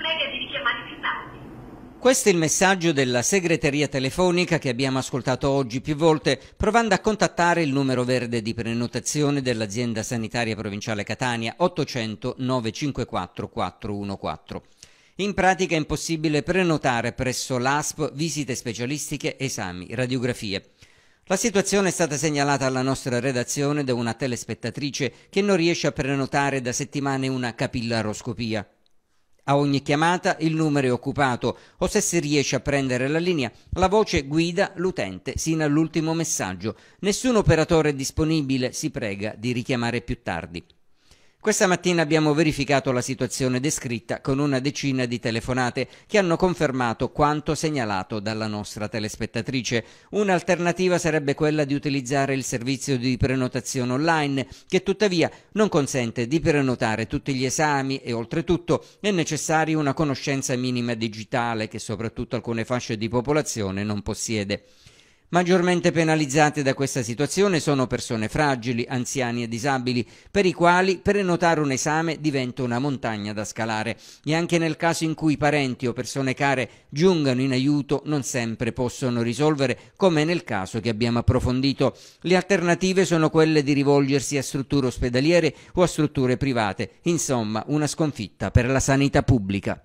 prega di richiamare più tardi. Questo è il messaggio della segreteria telefonica che abbiamo ascoltato oggi più volte, provando a contattare il numero verde di prenotazione dell'azienda sanitaria provinciale Catania 800 954 414. In pratica è impossibile prenotare presso l'ASP visite specialistiche, esami, radiografie. La situazione è stata segnalata alla nostra redazione da una telespettatrice che non riesce a prenotare da settimane una capillaroscopia. A ogni chiamata il numero è occupato o se si riesce a prendere la linea, la voce guida l'utente sino all'ultimo messaggio. Nessun operatore disponibile si prega di richiamare più tardi. Questa mattina abbiamo verificato la situazione descritta con una decina di telefonate che hanno confermato quanto segnalato dalla nostra telespettatrice. Un'alternativa sarebbe quella di utilizzare il servizio di prenotazione online che tuttavia non consente di prenotare tutti gli esami e oltretutto è necessaria una conoscenza minima digitale che soprattutto alcune fasce di popolazione non possiede. Maggiormente penalizzate da questa situazione sono persone fragili, anziani e disabili, per i quali prenotare un esame diventa una montagna da scalare e anche nel caso in cui parenti o persone care giungano in aiuto non sempre possono risolvere, come nel caso che abbiamo approfondito. Le alternative sono quelle di rivolgersi a strutture ospedaliere o a strutture private, insomma una sconfitta per la sanità pubblica.